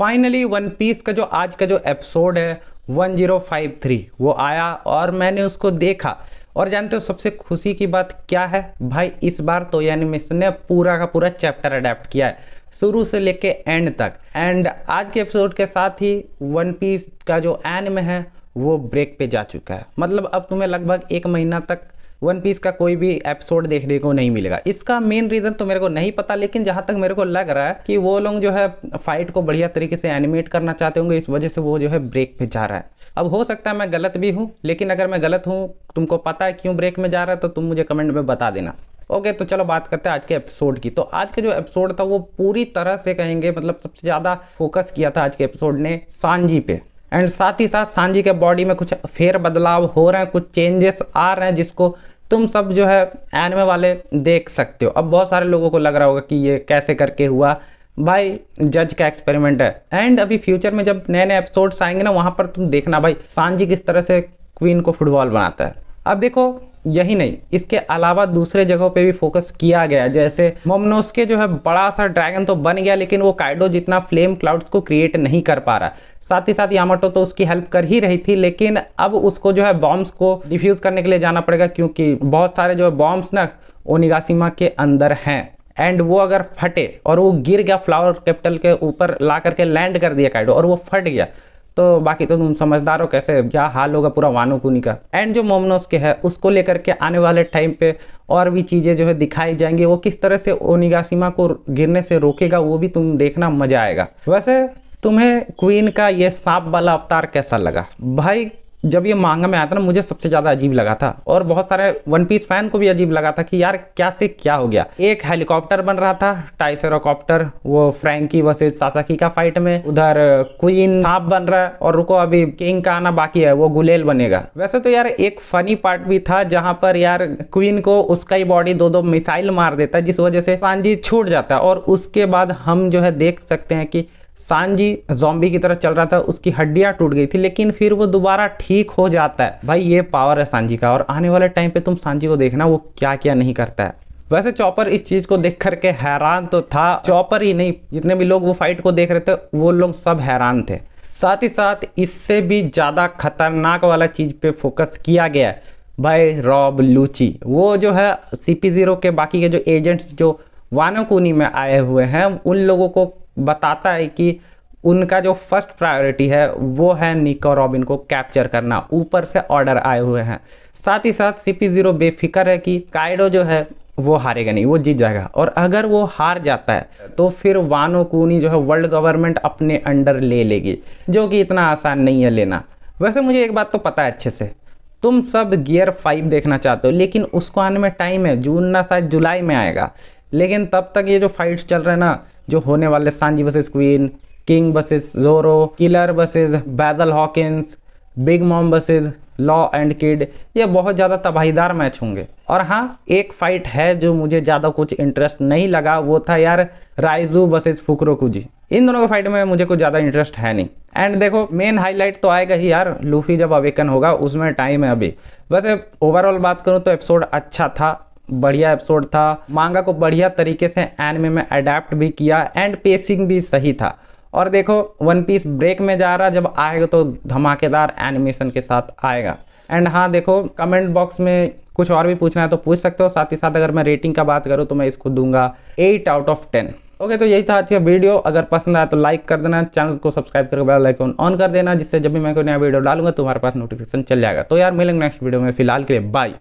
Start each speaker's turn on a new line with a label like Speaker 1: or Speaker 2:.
Speaker 1: finally one piece का जो आज का जो एपिसोड है 1053 वो आया और मैंने उसको देखा और जानते हो सबसे खुशी की बात क्या है भाई इस बार तो एनिमेशन ने पूरा का पूरा चैप्टर अडेप्ट किया है शुरू से लेके एंड तक एंड आज के एपिसोड के साथ ही वन पीस का जो में है वो ब्रेक पे जा चुका है मतलब अब तुम्हें लगभग एक महीना तक वन पीस का कोई भी एपिसोड देखने को नहीं मिलेगा इसका मेन रीज़न तो मेरे को नहीं पता लेकिन जहाँ तक मेरे को लग रहा है कि वो लोग जो है फाइट को बढ़िया तरीके से एनिमेट करना चाहते होंगे इस वजह से वो जो है ब्रेक पे जा रहा है अब हो सकता है मैं गलत भी हूँ लेकिन अगर मैं गलत हूँ तुमको पता है क्यों ब्रेक में जा रहा है तो तुम मुझे कमेंट में बता देना ओके okay, तो चलो बात करते हैं आज के एपिसोड की तो आज का जो एपिसोड था वो पूरी तरह से कहेंगे मतलब सबसे ज़्यादा फोकस किया था आज के एपिसोड ने सांझी पे एंड साथ ही साथ सांझी के बॉडी में कुछ फेर बदलाव हो रहे हैं कुछ चेंजेस आ रहे हैं जिसको तुम सब जो है एनमे वाले देख सकते हो अब बहुत सारे लोगों को लग रहा होगा कि ये कैसे करके हुआ भाई जज का एक्सपेरिमेंट है एंड अभी फ्यूचर में जब नए नए एपिसोड्स आएंगे ना वहाँ पर तुम देखना भाई सांझी किस तरह से क्वीन को फुटबॉल बनाता है अब देखो यही नहीं इसके अलावा दूसरे जगहों पे भी फोकस किया गया जैसे मोमनोस के जो है बड़ा सा ड्रैगन तो बन गया लेकिन वो काइडो जितना फ्लेम क्लाउड्स को क्रिएट नहीं कर पा रहा साथ ही साथ यामाटो तो उसकी हेल्प कर ही रही थी लेकिन अब उसको जो है बॉम्ब्स को डिफ्यूज़ करने के लिए जाना पड़ेगा क्योंकि बहुत सारे जो है बॉम्ब्स ना ओनिगासीमा के अंदर हैं एंड वो अगर फटे और वो गिर गया फ्लावर कैपिटल के ऊपर ला करके लैंड कर दिया काइडो और वो फट गया तो बाकी तो तुम समझदार हो कैसे क्या हाल होगा पूरा वानो कुनी का एंड जो मोमनोस के है उसको लेकर के आने वाले टाइम पे और भी चीज़ें जो है दिखाई जाएंगी वो किस तरह से ओनिगासीमा को गिरने से रोकेगा वो भी तुम देखना मजा आएगा वैसे तुम्हें क्वीन का ये सांप वाला अवतार कैसा लगा भाई जब ये मांगा में आया था ना मुझे सबसे ज़्यादा अजीब लगा था और बहुत सारे वन पीस फैन को भी अजीब लगा था कि यार क्या से क्या हो गया एक हेलीकॉप्टर बन रहा था टाइसेरोकॉप्टर वो फ्रैंकी वर्सेज सासाकी का फाइट में उधर क्वीन सांप बन रहा है और रुको अभी किंग का आना बाकी है वो गुलेल बनेगा वैसे तो यार एक फनी पार्ट भी था जहाँ पर यार क्वीन को उसका ही बॉडी दो दो मिसाइल मार देता है जिस वजह से सांझी छूट जाता है और उसके बाद हम जो है देख सकते हैं कि सांजी जॉम्बी की तरह चल रहा था उसकी हड्डियाँ टूट गई थी लेकिन फिर वो दोबारा ठीक हो जाता है भाई ये पावर है सांजी का और आने वाले टाइम पे तुम सांजी को देखना वो क्या क्या नहीं करता है वैसे चॉपर इस चीज को देख करके हैरान तो था चॉपर ही नहीं जितने भी लोग वो फाइट को देख रहे थे वो लोग सब हैरान थे साथ ही साथ इससे भी ज़्यादा खतरनाक वाला चीज़ पे फोकस किया गया भाई रॉब लूची वो जो है सी पी ज़ीरो के बाकी के जो एजेंट्स जो वानोकुनी में आए हुए हैं उन लोगों को बताता है कि उनका जो फर्स्ट प्रायोरिटी है वो है निको रॉबिन को कैप्चर करना ऊपर से ऑर्डर आए हुए हैं साथ ही साथ सी पी ज़ीरो बेफिक्र है कि काइडो जो है वो हारेगा नहीं वो जीत जाएगा और अगर वो हार जाता है तो फिर वानो कूनी जो है वर्ल्ड गवर्नमेंट अपने अंडर ले लेगी जो कि इतना आसान नहीं है लेना वैसे मुझे एक बात तो पता है अच्छे से तुम सब गियर फाइव देखना चाहते हो लेकिन उसको आने में टाइम है जून ना शायद जुलाई में आएगा लेकिन तब तक ये जो फाइट्स चल रहे हैं ना जो होने वाले Sanji versus Queen King versus Zoro Killer versus बैदल Hawkins Big Mom versus Law and Kid ये बहुत ज़्यादा तबाहीदार मैच होंगे और हाँ एक फाइट है जो मुझे ज़्यादा कुछ इंटरेस्ट नहीं लगा वो था यार राइजू वर्सेस फुकरोकुजी इन दोनों के फाइट में मुझे कुछ ज़्यादा इंटरेस्ट है नहीं एंड देखो मेन हाईलाइट तो आएगा ही यार लूफी जब अवेकन होगा उसमें टाइम है अभी वैसे ओवरऑल बात करूँ तो एपिसोड अच्छा था बढ़िया एपिसोड था मांगा को बढ़िया तरीके से एनमे में अडेप्ट भी किया एंड पेसिंग भी सही था और देखो वन पीस ब्रेक में जा रहा जब आएगा तो धमाकेदार एनिमेशन के साथ आएगा एंड हाँ देखो कमेंट बॉक्स में कुछ और भी पूछना है तो पूछ सकते हो साथ ही साथ अगर मैं रेटिंग का बात करूँ तो मैं इसको दूंगा eight out of ten okay तो यही था आज का वीडियो अगर पसंद आया तो लाइक कर देना चैनल को सब्सक्राइब करके बेल आइकन ऑन कर देना जिससे जब भी मैं कोई नया वीडियो डालूंगा तुम्हारे पास नोटिफिकेशन चल जाएगा तो यार मिलेंगे नेक्स्ट वीडियो में फिलहाल के लिए बाय